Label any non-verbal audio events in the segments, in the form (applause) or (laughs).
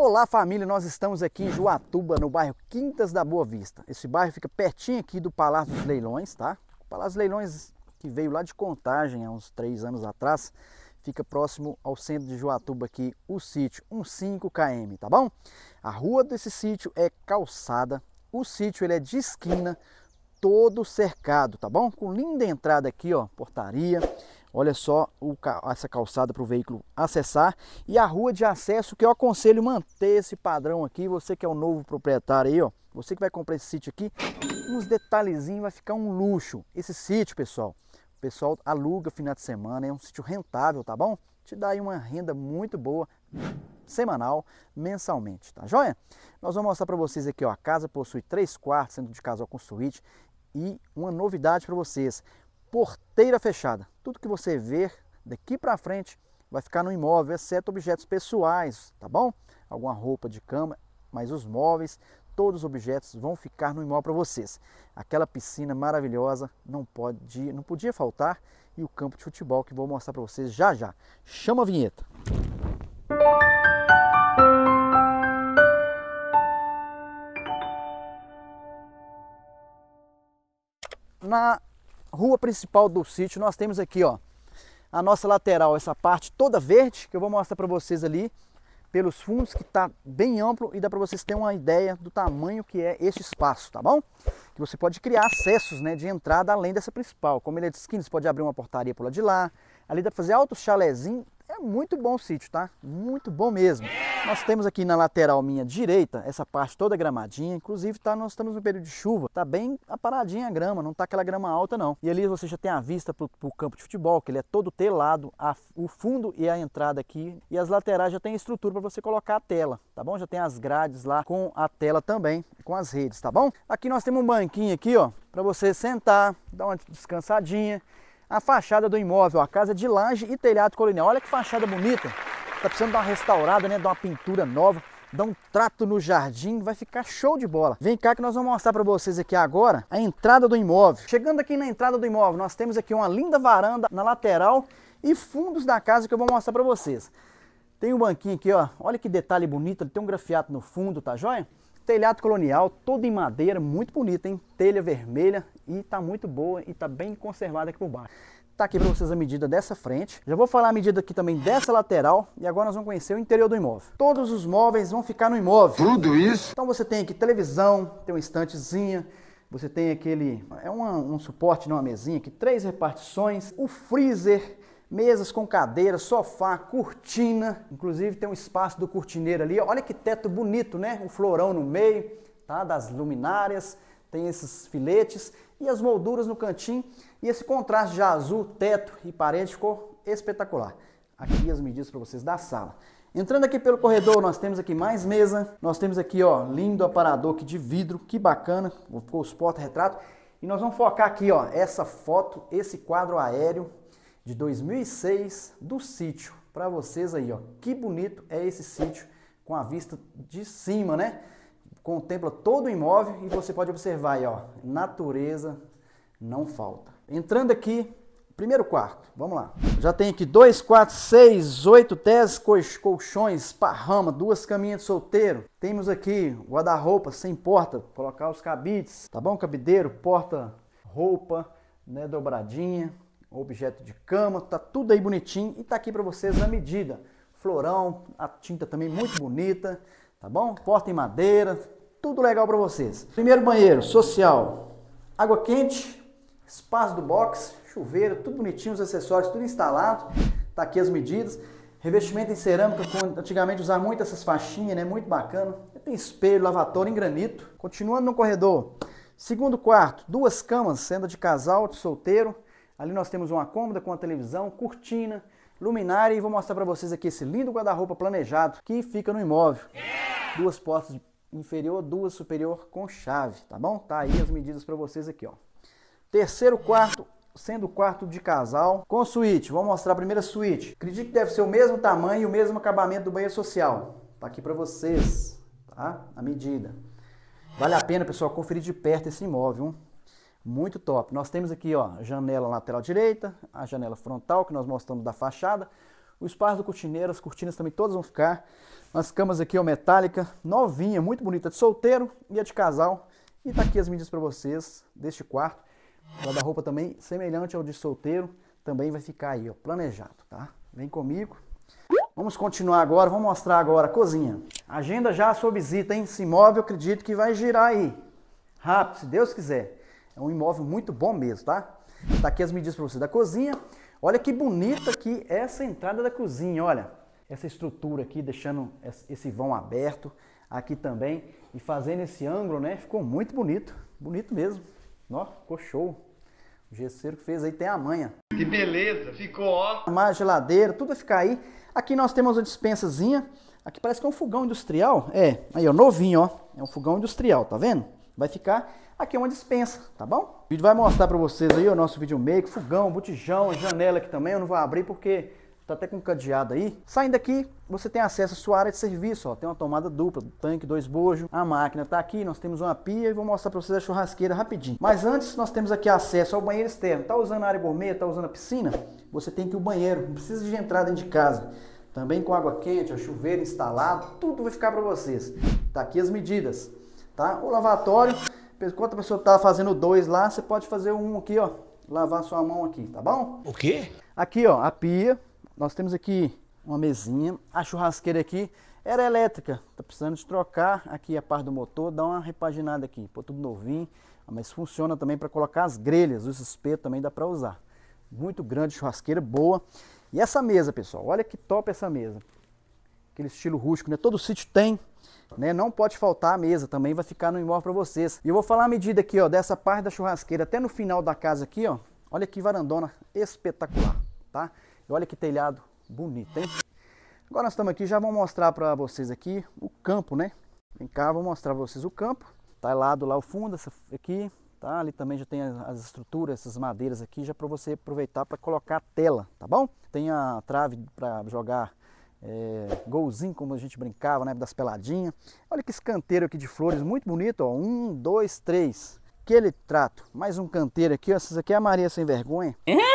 Olá família, nós estamos aqui em Joatuba, no bairro Quintas da Boa Vista. Esse bairro fica pertinho aqui do Palácio dos Leilões, tá? O Palácio dos Leilões que veio lá de Contagem há uns três anos atrás, fica próximo ao centro de Joatuba aqui, o sítio, um 5 km, tá bom? A rua desse sítio é calçada, o sítio ele é de esquina, todo cercado, tá bom? Com linda entrada aqui, ó, portaria. Olha só o, essa calçada para o veículo acessar. E a rua de acesso que eu aconselho manter esse padrão aqui. Você que é o novo proprietário aí, ó. Você que vai comprar esse sítio aqui, uns detalhezinhos vai ficar um luxo. Esse sítio, pessoal, o pessoal aluga final de semana, é um sítio rentável, tá bom? Te dá aí uma renda muito boa semanal, mensalmente, tá joia? Nós vamos mostrar para vocês aqui, ó, a casa possui três quartos, sendo de casal com suíte e uma novidade para vocês, porteira fechada. Tudo que você ver daqui para frente vai ficar no imóvel, exceto objetos pessoais, tá bom? Alguma roupa de cama, mas os móveis, todos os objetos vão ficar no imóvel para vocês. Aquela piscina maravilhosa não pode, não podia faltar e o campo de futebol que vou mostrar para vocês já já. Chama a vinheta. Na rua principal do sítio, nós temos aqui, ó, a nossa lateral, essa parte toda verde, que eu vou mostrar para vocês ali, pelos fundos, que está bem amplo e dá para vocês terem uma ideia do tamanho que é este espaço, tá bom? Que você pode criar acessos né, de entrada além dessa principal. Como ele é de esquina, você pode abrir uma portaria por lá de lá, Ali dá para fazer alto chalezinho. É muito bom o sítio, tá? Muito bom mesmo. Nós temos aqui na lateral minha direita, essa parte toda gramadinha. Inclusive, tá, nós estamos no período de chuva. Tá bem aparadinha a grama, não tá aquela grama alta, não. E ali você já tem a vista pro, pro campo de futebol, que ele é todo telado. A, o fundo e a entrada aqui. E as laterais já tem estrutura para você colocar a tela, tá bom? Já tem as grades lá com a tela também, com as redes, tá bom? Aqui nós temos um banquinho aqui, ó, para você sentar, dar uma descansadinha a fachada do imóvel, a casa de laje e telhado colonial. Olha que fachada bonita. Tá precisando dar uma restaurada, né? Dar uma pintura nova, dar um trato no jardim, vai ficar show de bola. Vem cá que nós vamos mostrar para vocês aqui agora a entrada do imóvel. Chegando aqui na entrada do imóvel, nós temos aqui uma linda varanda na lateral e fundos da casa que eu vou mostrar para vocês. Tem um banquinho aqui, ó. Olha que detalhe bonito, tem um grafiato no fundo, tá joia? Telhado colonial, todo em madeira, muito bonito, hein? Telha vermelha e tá muito boa e tá bem conservada aqui por baixo. Tá aqui para vocês a medida dessa frente. Já vou falar a medida aqui também dessa lateral e agora nós vamos conhecer o interior do imóvel. Todos os móveis vão ficar no imóvel. Tudo isso? Então você tem aqui televisão, tem uma estantezinha, você tem aquele... é uma, um suporte, numa né, uma mesinha aqui, três repartições, o freezer, mesas com cadeira, sofá, cortina, inclusive tem um espaço do cortineiro ali. Olha que teto bonito, né? Um florão no meio, tá? Das luminárias, tem esses filetes e as molduras no cantinho. E esse contraste de azul, teto e parede ficou espetacular. Aqui as medidas para vocês da sala. Entrando aqui pelo corredor, nós temos aqui mais mesa. Nós temos aqui, ó, lindo aparador aqui de vidro, que bacana. Ficou os porta-retrato. E nós vamos focar aqui, ó, essa foto, esse quadro aéreo de 2006 do sítio para vocês aí, ó. Que bonito é esse sítio com a vista de cima, né? Contempla todo o imóvel e você pode observar aí, ó, natureza não falta. Entrando aqui, primeiro quarto, vamos lá. Já tem aqui 2, 4, 6, 8, 10 colchões, parrama, duas caminhas de solteiro. Temos aqui guarda-roupa sem porta, colocar os cabides, tá bom? Cabideiro, porta, roupa, né, dobradinha objeto de cama, tá tudo aí bonitinho e tá aqui para vocês na medida. Florão, a tinta também muito bonita, tá bom? Porta em madeira, tudo legal para vocês. Primeiro banheiro, social, água quente, espaço do box, chuveiro, tudo bonitinho, os acessórios tudo instalado. Tá aqui as medidas. Revestimento em cerâmica, antigamente usar muito essas faixinhas, né? Muito bacana. Tem espelho, lavatório em granito. Continuando no corredor. Segundo quarto, duas camas, sendo de casal, de solteiro. Ali nós temos uma cômoda com a televisão, cortina, luminária e vou mostrar para vocês aqui esse lindo guarda-roupa planejado que fica no imóvel. Duas portas inferior, duas superior com chave, tá bom? Tá aí as medidas para vocês aqui, ó. Terceiro quarto, sendo quarto de casal com suíte. Vou mostrar a primeira suíte. Acredito que deve ser o mesmo tamanho e o mesmo acabamento do banheiro social. Tá aqui para vocês, tá? A medida. Vale a pena, pessoal, conferir de perto esse imóvel. Hein? Muito top. Nós temos aqui ó, janela lateral direita, a janela frontal que nós mostramos da fachada, o espaço do cortineiro, as cortinas também todas vão ficar. As camas aqui ó, metálica, novinha, muito bonita, de solteiro e a é de casal. E tá aqui as medidas para vocês deste quarto. Guarda-roupa também semelhante ao de solteiro, também vai ficar aí ó, planejado, tá? Vem comigo. Vamos continuar agora, vamos mostrar agora a cozinha. Agenda já a sua visita, hein? Esse imóvel acredito que vai girar aí. Rápido, se Deus quiser. É um imóvel muito bom mesmo, tá? Tá aqui as medidas para você da cozinha. Olha que bonita aqui essa entrada da cozinha, olha. Essa estrutura aqui, deixando esse vão aberto aqui também. E fazendo esse ângulo, né? Ficou muito bonito. Bonito mesmo. Ó, ficou show. O gesseiro que fez aí tem a manha. Que beleza, ficou ótimo. Mais geladeira, tudo vai ficar aí. Aqui nós temos uma dispensazinha. Aqui parece que é um fogão industrial. É, aí ó, novinho, ó. É um fogão industrial, tá vendo? vai ficar aqui uma dispensa, tá bom? O vídeo vai mostrar para vocês aí o nosso videomaker, fogão, botijão, janela aqui também, eu não vou abrir porque tá até com cadeado aí. Saindo aqui você tem acesso à sua área de serviço, ó, tem uma tomada dupla, tanque, dois bojos, a máquina tá aqui, nós temos uma pia e vou mostrar para vocês a churrasqueira rapidinho. Mas antes, nós temos aqui acesso ao banheiro externo. Tá usando a área gourmet, tá usando a piscina? Você tem que o banheiro, não precisa de entrada dentro de casa. Também com água quente, ó, chuveiro instalado, tudo vai ficar para vocês. Tá aqui as medidas tá? O lavatório, enquanto a pessoa tá fazendo dois lá, você pode fazer um aqui, ó, lavar sua mão aqui, tá bom? O quê? Aqui, ó, a pia, nós temos aqui uma mesinha, a churrasqueira aqui era é elétrica, tá precisando de trocar aqui a parte do motor, dá uma repaginada aqui, pô, tudo novinho, ah, mas funciona também para colocar as grelhas, os espetos também dá para usar. Muito grande churrasqueira, boa. E essa mesa, pessoal, olha que top essa mesa aquele estilo rústico, né? Todo sítio tem, né? Não pode faltar a mesa também, vai ficar no imóvel para vocês. E eu vou falar a medida aqui, ó, dessa parte da churrasqueira até no final da casa aqui, ó. Olha que varandona espetacular, tá? E olha que telhado bonito, hein? Agora nós estamos aqui, já vou mostrar para vocês aqui o campo, né? Vem cá, vou mostrar para vocês o campo. Tá lado lá o fundo, essa aqui, tá? Ali também já tem as estruturas, essas madeiras aqui, já para você aproveitar para colocar a tela, tá bom? Tem a trave para jogar é, golzinho, como a gente brincava na né, época das peladinhas. Olha que escanteiro aqui de flores, muito bonito, ó. Um, dois, três. Aquele trato. Mais um canteiro aqui, ó. Essas aqui é a Maria Sem Vergonha. (laughs)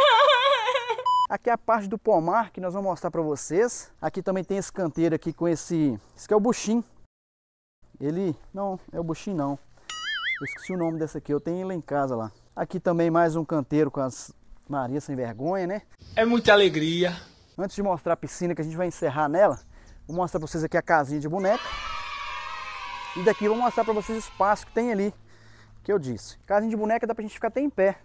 Aqui é a parte do pomar que nós vamos mostrar para vocês. Aqui também tem esse canteiro aqui com esse... Esse aqui é o buchim. Ele... Não, é o buchim não. Eu esqueci o nome dessa aqui. Eu tenho ele em casa lá. Aqui também mais um canteiro com as Maria Sem Vergonha, né? É muita alegria Antes de mostrar a piscina que a gente vai encerrar nela, vou mostrar para vocês aqui a casinha de boneca. E daqui vou mostrar para vocês o espaço que tem ali, que eu disse. Casinha de boneca dá para a gente ficar até em pé.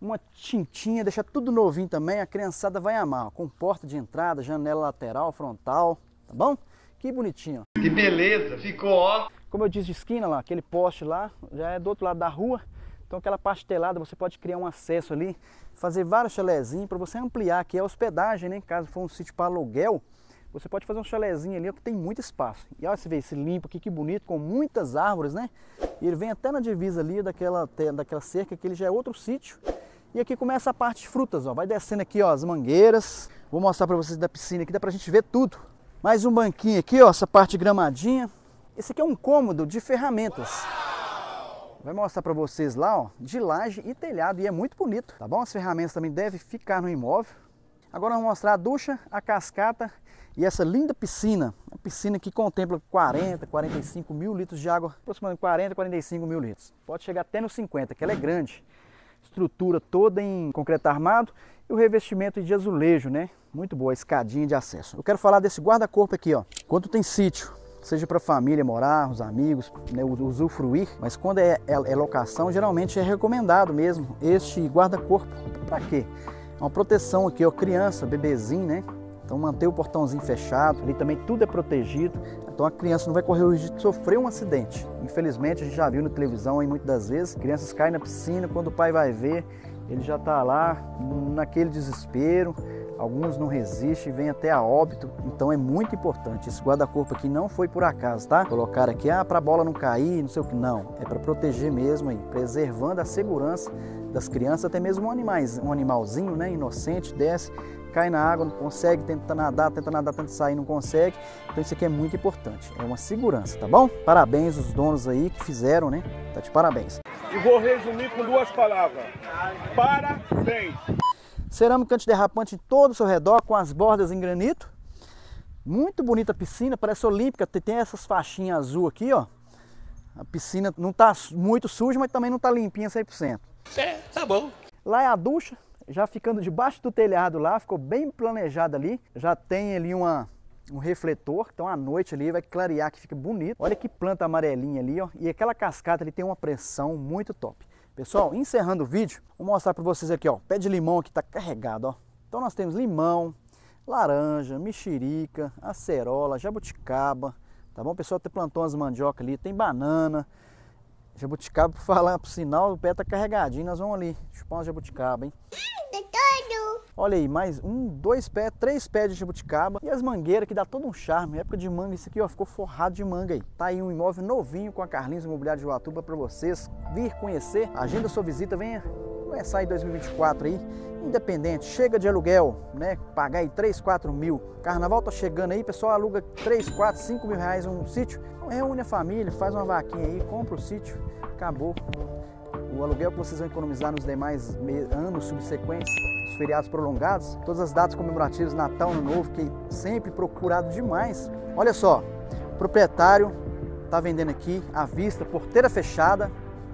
Uma tintinha, deixa tudo novinho também, a criançada vai amar. Ó, com porta de entrada, janela lateral, frontal, tá bom? Que bonitinho. Que beleza, ficou ó. Como eu disse de esquina lá, aquele poste lá, já é do outro lado da rua. Então aquela pastelada você pode criar um acesso ali, fazer vários chalezinhos para você ampliar aqui é a hospedagem, né? Caso for um sítio para aluguel, você pode fazer um chalezinho ali ó, que tem muito espaço. E olha, você vê esse limpo aqui, que bonito, com muitas árvores, né? E ele vem até na divisa ali daquela, daquela cerca, que ele já é outro sítio. E aqui começa a parte de frutas, ó. Vai descendo aqui, ó, as mangueiras. Vou mostrar para vocês da piscina aqui, dá pra gente ver tudo. Mais um banquinho aqui, ó, essa parte gramadinha. Esse aqui é um cômodo de ferramentas. Vai mostrar para vocês lá, ó, de laje e telhado, e é muito bonito, tá bom? As ferramentas também devem ficar no imóvel. Agora vamos mostrar a ducha, a cascata e essa linda piscina. Uma piscina que contempla 40, 45 mil litros de água, aproximadamente 40, 45 mil litros. Pode chegar até nos 50, que ela é grande. Estrutura toda em concreto armado e o revestimento de azulejo, né? Muito boa, escadinha de acesso. Eu quero falar desse guarda-corpo aqui, ó. Quando tem sítio, seja para a família morar, os amigos, né, usufruir, mas quando é, é, é locação, geralmente é recomendado mesmo este guarda-corpo. Para quê? É uma proteção aqui, ó, criança, bebezinho, né? Então manter o portãozinho fechado, ali também tudo é protegido. Então a criança não vai correr o risco de sofrer um acidente. Infelizmente a gente já viu na televisão aí muitas das vezes, crianças caem na piscina, quando o pai vai ver, ele já está lá naquele desespero, alguns não resistem, vêm até a óbito, então é muito importante. Esse guarda-corpo aqui não foi por acaso, tá? Colocar aqui, ah, para a bola não cair, não sei o que, não. É para proteger mesmo aí, preservando a segurança das crianças, até mesmo um, animais, um animalzinho, né, inocente, desce, cai na água, não consegue, tenta nadar, tenta nadar, tenta sair, não consegue. Então isso aqui é muito importante, é uma segurança, tá bom? Parabéns os donos aí que fizeram, né? Tá de parabéns. E vou resumir com duas palavras. Parabéns! cerâmica antiderrapante em todo o seu redor, com as bordas em granito. Muito bonita a piscina, parece olímpica, tem essas faixinhas azul aqui, ó. A piscina não está muito suja, mas também não está limpinha 100%. É, tá bom. Lá é a ducha, já ficando debaixo do telhado lá, ficou bem planejado ali. Já tem ali uma, um refletor, então à noite ali vai clarear que fica bonito. Olha que planta amarelinha ali, ó. E aquela cascata ali tem uma pressão muito top. Pessoal, encerrando o vídeo, vou mostrar para vocês aqui, ó, pé de limão que está carregado, ó. Então nós temos limão, laranja, mexerica, acerola, jabuticaba, tá bom? pessoal até plantou umas mandioca ali, tem banana, jabuticaba, para (laughs) falar, por sinal, o pé tá carregadinho, nós vamos ali chupar o jabuticaba, hein? Olha aí, mais um, dois pés, três pés de jabuticaba e as mangueiras que dá todo um charme. Época de manga, isso aqui ó, ficou forrado de manga aí. Tá aí um imóvel novinho com a Carlinhos Imobiliário de Uatuba para vocês vir conhecer. Agenda sua visita, venha começar em 2024 aí, independente, chega de aluguel, né? Pagar aí 3, 4 mil. Carnaval tá chegando aí, pessoal aluga 3, 4, 5 mil reais um sítio, então, reúne a família, faz uma vaquinha aí, compra o sítio, acabou. O aluguel que vocês vão economizar nos demais anos subsequentes feriados prolongados, todas as datas comemorativas, Natal, Ano Novo, que sempre procurado demais. Olha só, o proprietário está vendendo aqui à vista, porteira fechada.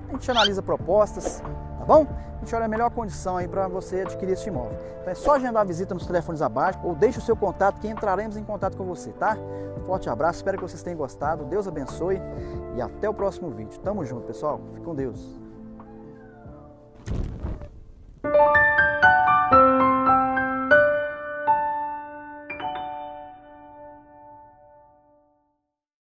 A gente analisa propostas, tá bom? A gente olha a melhor condição aí para você adquirir este imóvel. Então é só agendar a visita nos telefones abaixo ou deixe o seu contato que entraremos em contato com você, tá? forte abraço, espero que vocês tenham gostado. Deus abençoe e até o próximo vídeo. Tamo junto, pessoal. Fique com Deus.